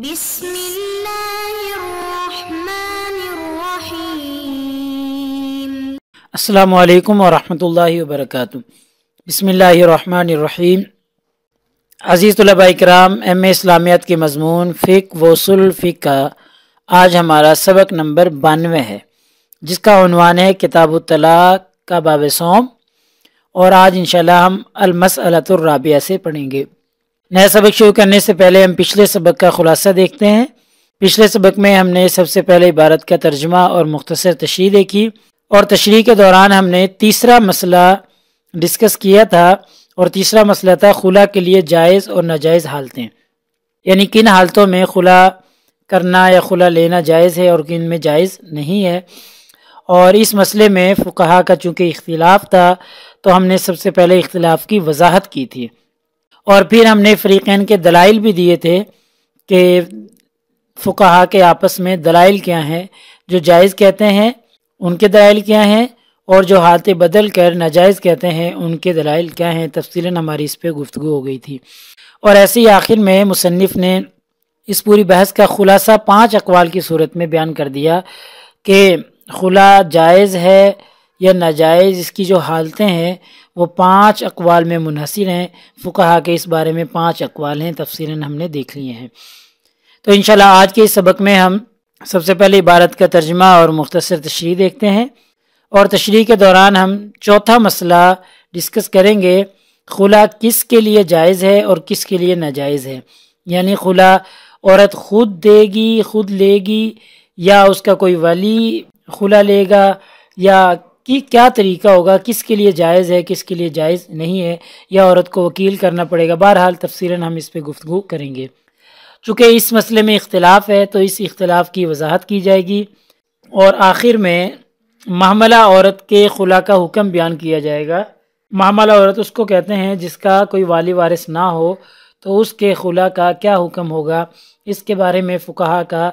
بسم الله الرحمن الرحيم السلام عليكم ورحمة الله وبركاته بسم الله الرحمن الرحيم अज़ीज़ M इस्लामियत के मजमून फ़िक वसूल का आज हमारा सबक नंबर बानवे है जिसका अनवान है किताब तलाक का बाब सोम और आज इनशा हम अलमसलतुर्राबिया से पढ़ेंगे नया सबक शुरू करने से पहले हम पिछले सबक का खुलासा देखते हैं पिछले सबक में हमने सबसे पहले इबारत का तर्जमा और मुख्तर तशरी देखी और तशरी के दौरान हमने तीसरा मसला डिस्कस किया था और तीसरा मसला था खुला के लिए जायज़ और नाजायज़ हालतें यानी किन हालतों में खुला करना या खुला लेना जायज़ है और किन में जायज़ नहीं है और इस मसले में फ़ुकहा का चूँकि इख्तिलाफ़ था तो हमने सबसे पहले इख्तिलाफ़ की वजाहत की थी और फिर हमने फ़रीकैन के दलाइल भी दिए थे कि फ़ुकाहा के आपस में दलाइल क्या हैं जो जायज़ कहते हैं उनके दलाइल क्या हैं और जो हालतें बदल कर नाजायज़ कहते हैं उनके दलाइल क्या हैं तफसीला हमारी इस पर गुफ्तु हो गई थी और ऐसे ही आखिर में मुसनफ़ ने इस पूरी बहस का खुलासा पाँच अकवाल की सूरत में बयान कर दिया कि खुला जायज़ है या नाजायज़ इसकी जो हालतें हैं वो पांच अकवाल में मुनहसर हैं फ़ुकहा के इस बारे में पांच अकवाल हैं तफसला हमने देख लिए हैं तो इन आज के इस सबक में हम सबसे पहले इबारत का तर्जमा और मुख्तर तशरी देखते हैं और तशरी के दौरान हम चौथा मसला डिस्कस करेंगे खुला किस के लिए जायज़ है और किस के लिए नाजायज़ है यानी खुला औरत खुद देगी खुद लेगी या उसका कोई वली खुला लेगा या कि क्या तरीका होगा किसके लिए जायज़ है किसके लिए जायज़ नहीं है या औरत को वकील करना पड़ेगा बहरहाल तफसला हम इस पर गुफ्तु करेंगे चूँकि इस मसले में इख्तलाफ है तो इस इख्तलाफ की वजाहत की जाएगी और आखिर में महमला औरत के खुला का हुक्म बयान किया जाएगा महमला औरत उसको कहते हैं जिसका कोई वाली वारिस ना हो तो उसके खुला का क्या हुक्म होगा इसके बारे में फ़ुकाहा का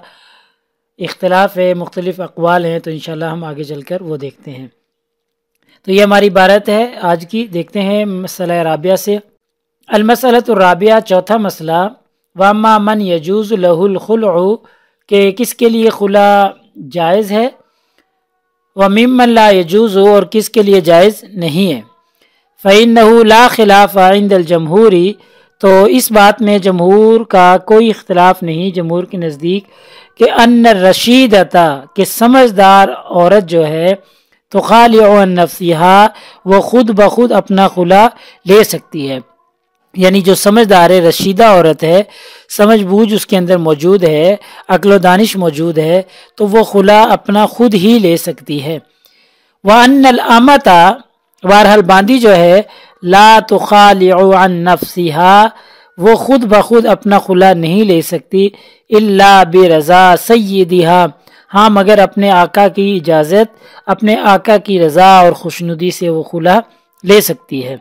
इख्तलाफ है मुख्तलिफ़ अकवाल हैं तो इन हम आगे चल कर वो देखते हैं तो ये हमारी इबारत है आज की देखते हैं मसला राबिया से अलमसलतराबिया चौथा मसला वामा मन यजूज़ लहुलखुल के किसके लिए खुला जायज़ है वमीम ला यजूज़ और किसके लिए जायज़ नहीं है फ़ैन ला खिलाफ जमहूरी तो इस बात में जमहूर का कोई इख्तलाफ नहीं जमहूर के नज़दीक के अन रशीद अता समझदार औरत जो है तो खाल नफसीहा वो खुद ब खुद अपना खुला ले सकती है यानी जो समझदार रशीदा औरत है समझ बूझ उसके अंदर मौजूद है अक्ल दानिश मौजूद है तो वो खुला अपना खुद ही ले सकती है वह अनलमता वारहल बांदी जो है ला तो खालियान नफसीहा वो खुद ब खुद अपना खुला नहीं ले सकती अल्ला बजा सैदिहा हाँ मगर अपने आका की इजाज़त अपने आका की रज़ा और खुशनुदी से वो खुला ले सकती है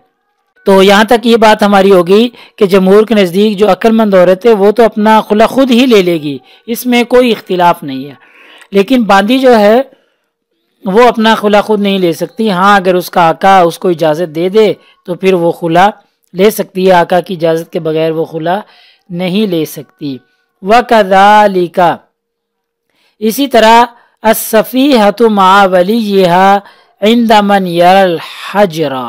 तो यहाँ तक ये बात हमारी होगी कि जमहूर के नज़दीक जो अक्लमंद औरत है वो तो अपना खुला खुद ही ले लेगी इसमें कोई इख्तलाफ नहीं है लेकिन बांदी जो है वो अपना खुला खुद नहीं ले सकती हाँ अगर उसका आका उसको इजाज़त दे दे तो फिर वो खुला ले सकती है आका की इजाज़त के बगैर वो खुला नहीं ले सकती व कदालिका इसी तरह असफ़ी हतु मावली इंदमन यल हजरा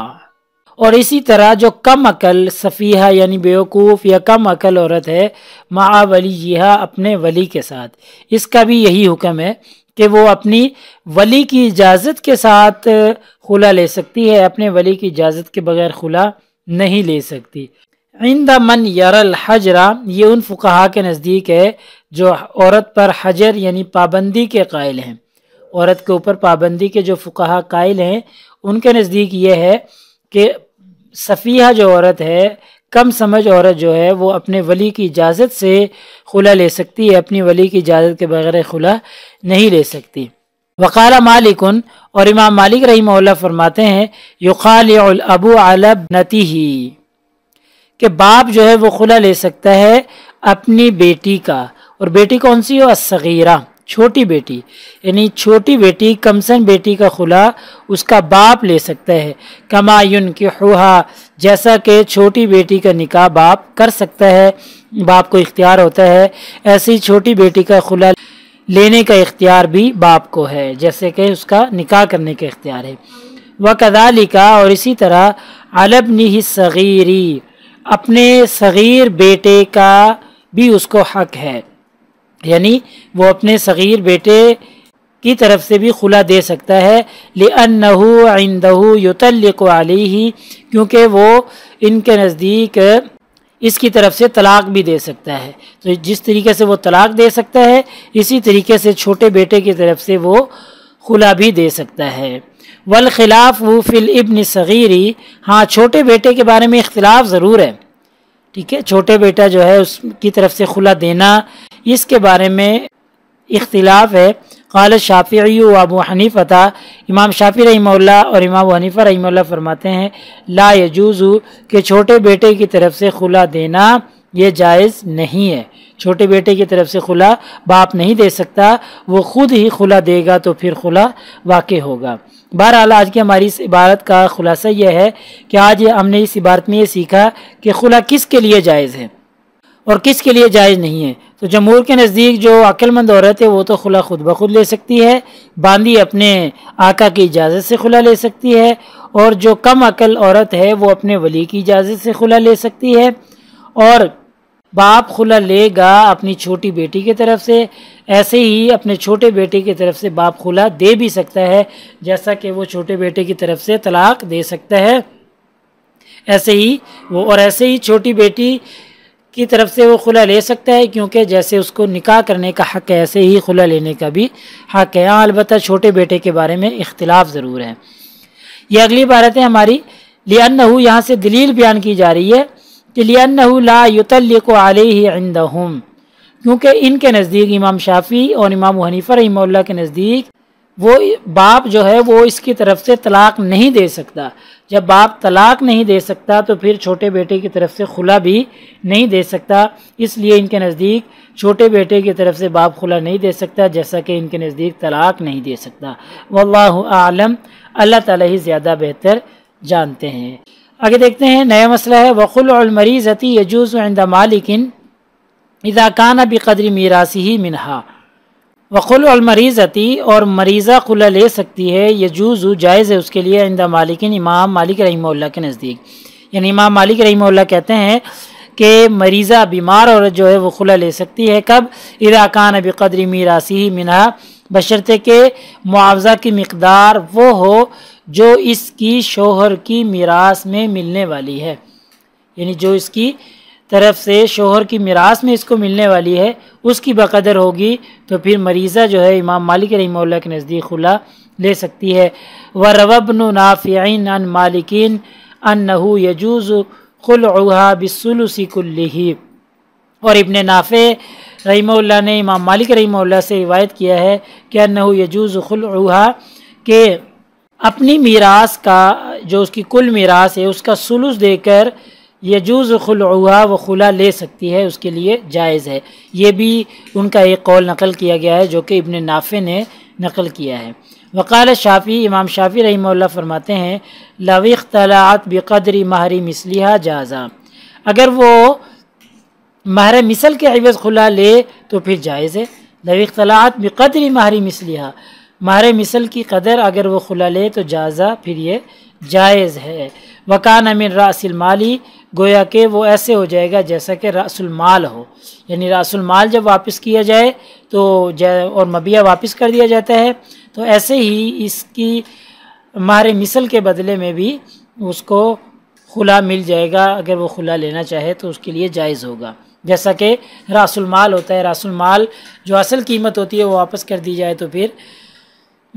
और इसी तरह जो कम अकल सफ़ीहा यानी बेवकूफ़ या कम अकल औरत है मावली वली अपने वली के साथ इसका भी यही हुक्म है कि वो अपनी वली की इजाज़त के साथ खुला ले सकती है अपने वली की इजाज़त के बगैर खुला नहीं ले सकती इंद मन यरल हजरा ये उन फुकाहा के नज़दीक है जो औरत पर हजर यानी पाबंदी के कायल हैं औरत के ऊपर पाबंदी के जो फुकाहा कायल हैं उनके नज़दीक ये है कि सफ़ीहा जो औरत है कम समझ औरत जो है वो अपने वली की इजाज़त से खुला ले सकती है अपनी वली की इजाज़त के बगैर खुला नहीं ले सकती वकाल मालिकन और इमाम मालिक रही फरमाते हैं युकाल अबू आलब नती ही कि बाप जो है वो खुला ले सकता है अपनी बेटी का और बेटी कौन सी हो असगीरा छोटी बेटी यानी छोटी बेटी कमसन बेटी का खुला उसका बाप ले सकता है कमायुन की हुआ जैसा कि छोटी बेटी का निकाह बाप कर सकता है बाप को इख्तियार होता है ऐसी छोटी बेटी का खुला लेने का इख्तियार भी बाप को है जैसे कि उसका निकाह करने का इख्तियार है वह लिखा और इसी तरह अलबनी ही सगीरी अपने सग़ीर बेटे का भी उसको हक है यानी वो अपने सग़ीर बेटे की तरफ से भी खुला दे सकता है ले लिअन्नहु आइंदहु युतल्लिक वाली ही क्योंकि वो इनके नज़दीक इसकी तरफ से तलाक भी दे सकता है तो जिस तरीके से वो तलाक दे सकता है इसी तरीके से छोटे बेटे की तरफ से वो खुला भी दे सकता है वल खिलाफ वो फिल इब्न सगीरी हाँ छोटे बेटे के बारे में इख्तलाफ ज़रूर है ठीक है छोटे बेटा जो है उसकी तरफ से खुला देना इसके बारे में इख्तलाफ है काल शाफ़ी अबू हनीफ़ हनीफ़ता इमाम शाफ़ी रही और इमाम हनीफ़ा रही फरमाते हैं ला यजूज़ू के छोटे बेटे की तरफ से खुला देना ये जायज़ नहीं है छोटे बेटे की तरफ से खुला बाप नहीं दे सकता वो खुद ही खुला देगा तो फिर खुला वाक़ होगा बहरहाल आज की हमारी इस इबारत का खुलासा यह है कि आज हमने इस इबारत में ये सीखा कि खुला किस के लिए जायज़ है और किस के लिए जायज़ नहीं है तो जमूर के नज़दीक जो अक्लमंद औरत है वो तो खुला खुद ब खुद ले सकती है बांदी अपने आका की इजाज़त से खुला ले सकती है और जो कम अकल औरत है वो अपने वली की इजाज़त से खुला ले सकती है और बाप खुला लेगा अपनी छोटी बेटी की तरफ से ऐसे ही अपने छोटे बेटे की तरफ से बाप खुला दे भी सकता है जैसा कि वो छोटे बेटे की तरफ से तलाक दे सकता है ऐसे ही वो और ऐसे ही छोटी बेटी की तरफ से वो खुला ले सकता है क्योंकि जैसे उसको निकाह करने का हक़ है ऐसे ही खुला लेने का भी हक़ है हाँ अलबत् छोटे बेटे के बारे में इख्तलाफ ज़रूर है ये अगली बारत है हमारी लिया यहाँ से दलील बयान की जा रही है कि क्योंकि इनके नज़दीक इमाम शाफ़ी और इमाम हनीफ़ा रही के नज़दीक वो बाप जो है वो इसकी तरफ से तलाक नहीं दे सकता जब बाप तलाक नहीं दे सकता तो फिर छोटे बेटे की तरफ से खुला भी नहीं दे सकता इसलिए इनके नज़दीक छोटे बेटे की तरफ से बाप खुला नहीं दे सकता जैसा कि इनके नज़दीक तलाक नहीं दे सकता वल्ल आलम अल्लाह ताली ही ज़्यादा बेहतर जानते हैं आगे देखते हैं नया मसला है वक़ुलमरीज़ती यजूज़ आंदा मालिकिन इदाकाना बकदरी मीरासी ही मिनहा वक़ुलमरीज़ती और मरीज़ा खुला ले सकती है यजूज़ जायज़ है उसके लिए आइंदा मालिकिन इमाम मालिक रही के नज़दीक यानी इमाम मालिक रही कहते हैं कि मरीज़ा बीमार औरत जो है वह खुला ले सकती है कब इदाकान कदरी मीरासी ही मिनहा बशरते के मुआवजा की मकदार वो हो जो इसकी शोहर की मीरास में मिलने वाली है यानी जो इसकी तरफ से शोहर की मीरास में इसको मिलने वाली है उसकी बकदर होगी तो फिर मरीज़ा जो है इमाम मालिक रही के नज़दीक खुला ले सकती है व रवबन नाफ़िन अन मालिकिन अनहू यजूज़ खुलहा बिसलसी कुल्ली और इबन नाफ़े रही ने इमाम मालिक रही से रिवायत किया है कि अनहू यजूज़ खुलहा के अपनी मीरास का जो उसकी कुल मीरास है उसका सुलूस देकर यजूज़ खुलुआ व खुला ले सकती है उसके लिए जायज़ है ये भी उनका एक कौल नकल किया गया है जो कि इबन नाफे ने नकल किया है वकाल शाफ़ी इमाम शाफ़ी रही फरमाते हैं लविख तलात बेकदरी माहरी मिसलिहा जाजा अगर वो माहर मिसल के अवज़ खुला ले तो फिर जायज़ है लविख तलात बेकदरी माहरी मिसलिहा माहर मिसल की कदर अगर वो खुला ले तो जायज़ा फिर ये जायज़ है वकान अमीन ही गोया के वो ऐसे हो जाएगा जैसा कि रसुलमाल हो यानी रसुलमाल जब वापस किया जाए तो जाए और मबिया वापस कर दिया जाता है तो ऐसे ही इसकी माहर मिसल के बदले में भी उसको खुला मिल जाएगा अगर वो खुला लेना चाहे तो उसके लिए जायज़ होगा जैसा कि रासुल माल होता है रासुल माल जो असल कीमत होती है वो वापस कर दी जाए तो फिर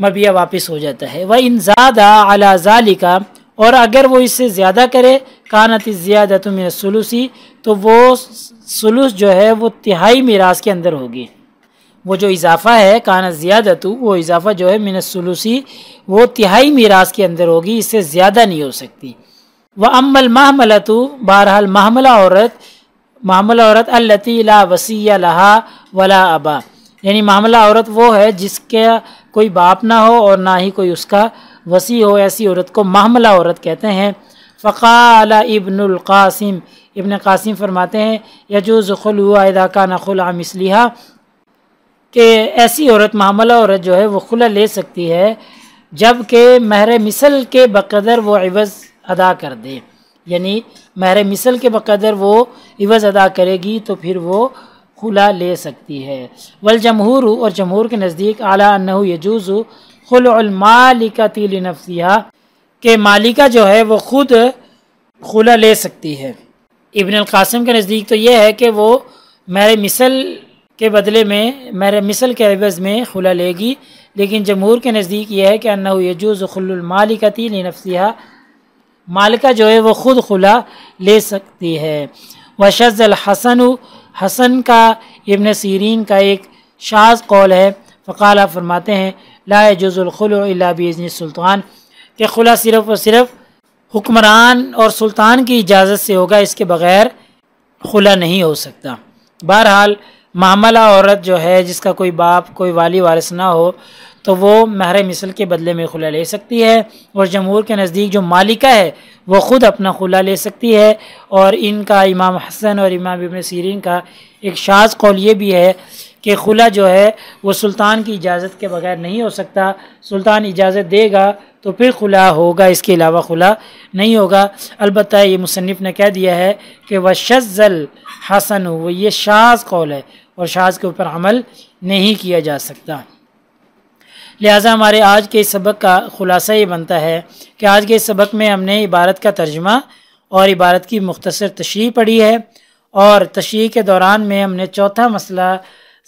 मबिया वापस हो जाता है वह इन ज़्यादा अला ज़ालिका और अगर वो इससे ज़्यादा करे कानत ज़्यादा तुम सलूसी तो वो सलूस जो है वो तिहाई मीरास के अंदर होगी वो जो इजाफ़ा है काना ज़्यादा तो वो इजाफ़ा जो है मिन वो तिहाई मीरास के अंदर होगी इससे ज़्यादा नहीं हो सकती व अमल महमला तो बहरहाल महमला औरत महमला औरत अल्लती ला वसी लहा वला अबा यानी मामला औरत वो है जिसके कोई बाप ना हो और ना ही कोई उसका वसी हो ऐसी औरत को मामला औरत कहते हैं फ़क़ाला इबनकासिम इबन कासिम फरमाते हैं जो खुल हुआ का नखुल आमिसलिहा कि ऐसी औरत मामला औरत जो है वो खुला ले सकती है जबकि महर मिसल के बकदर वो इवज़ अदा कर दे यानी महर मिसल के बकदर वो इवज़ अदा करेगी तो फिर वो खुला ले सकती है वल जमहूर और जमहूर के नज़दीक आला नहू यजूज़ खुलमालिका तिल नफसिया के मालिका जो है वो खुद खुला ले सकती है इबन कासिम के नज़दीक तो यह है कि वो मेरे मिसल के बदले में मेरे मिसल के एवज़ में खुला लेगी लेकिन जमहूर के नज़दीक यह है कि अन्ना यजूज़ खुलमालिकती नफसिया मालिका जो है वो खुद खुला ले सकती है वशज़ल हसन हसन का इबन सीरीन का एक शाज कौल है फ़काला फरमाते हैं ला जुज़ुलखुल्लाबीज़न सुल्तान के खुला सिर्फ़ और सिर्फ हुक्मरान और सुल्तान की इजाज़त से होगा इसके बग़ैर खुला नहीं हो सकता बहरहाल मामला औरत जो है जिसका कोई बाप कोई वाली वारिस ना हो तो वो महर मिसल के बदले में खुला ले सकती है और जमहूर के नज़दीक जो मालिका है वो ख़ुद अपना खुला ले सकती है और इनका इमाम हसन और इमाम इबन सीरीन का एक शाज कौल ये भी है कि खुला जो है वो सुल्तान की इजाज़त के बगैर नहीं हो सकता सुल्तान इजाज़त देगा तो फिर खुला होगा इसके अलावा खुला नहीं होगा अलबत् ये मुसनफ़ ने कह दिया है कि वह शजल हसन हो ये शाज कौल है और शाज के ऊपर अमल नहीं किया जा सकता लिहाजा हमारे आज के सबक का ख़ुलासा ये बनता है कि आज के सबक में हमने इबारत का तर्जमा और इबारत की मुख्तर तशरी पढ़ी है और तशरी के दौरान में हमने चौथा मसला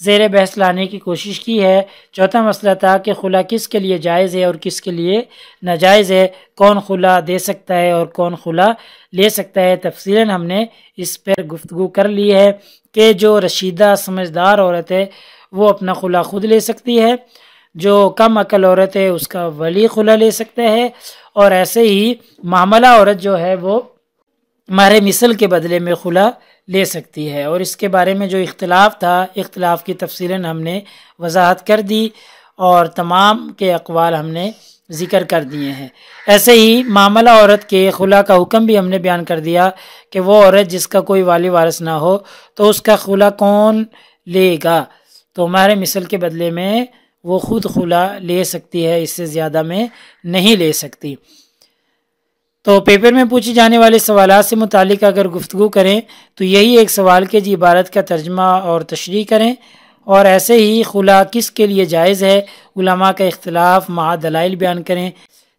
ज़ेर बहस लाने की कोशिश की है चौथा मसला था कि खुला किस के लिए जायज़ है और किस के लिए नाजायज़ है कौन खुला दे सकता है और कौन खुला ले सकता है तफसीला हमने इस पर गुफ्तु कर ली है कि जो रशीदा समझदार औरत है वो अपना खुला खुद ले सकती है जो कम अकल औरत है उसका वली खुला ले सकता है और ऐसे ही मामला औरत जो है वो मारे मिसल के बदले में खुला ले सकती है और इसके बारे में जो इख्तलाफ था इख्तलाफ की तफसीला हमने वजाहत कर दी और तमाम के अकवाल हमने ज़िक्र कर दिए हैं ऐसे ही मामला औरत के खुला का हुक्म भी हमने बयान कर दिया कि वो औरत जिसका कोई वाली वारस ना हो तो उसका खुला कौन लेगा तो हमारे मिसल के बदले में वो ख़ुद खुला ले सकती है इससे ज़्यादा में नहीं ले सकती तो पेपर में पूछे जाने वाले सवाल से मुतक अगर गुफ्तु करें तो यही एक सवाल के जी इबारत का तर्जमा और तशरी करें और ऐसे ही खुला किस के लिए जायज़ है उलमा का इख्तलाफ महा दलाइल बयान करें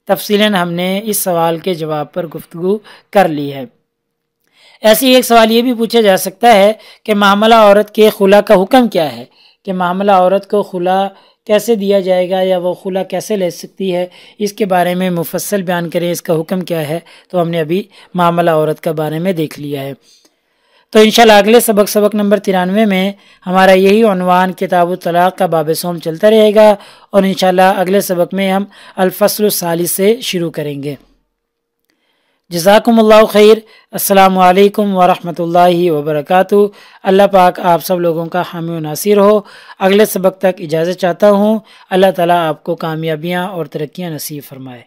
तफसीला हमने इस सवाल के जवाब पर गुफ्तु कर ली है ऐसे ही एक सवाल ये भी पूछा जा सकता है कि मामला औरत के खुला का हुक्म क्या है कि मामला औरत को खुला कैसे दिया जाएगा या वो खुला कैसे ले सकती है इसके बारे में मुफसल बयान करें इसका हुक्म क्या है तो हमने अभी मामला औरत के बारे में देख लिया है तो इन अगले सबक सबक नंबर तिरानवे में हमारा यही अनवान किताब तलाक़ का बाब सोम चलता रहेगा और इन अगले सबक में हम अलफसल साली से शुरू करेंगे जजाकम खैर अल्लाम वरहमत ला अल्लाह पाक आप सब लोगों का हामी नासिर हो अगले सबक तक इजाज़त चाहता हूँ अल्लाह ताला आपको कामयाबियाँ और तरक्याँ नसीब फरमाए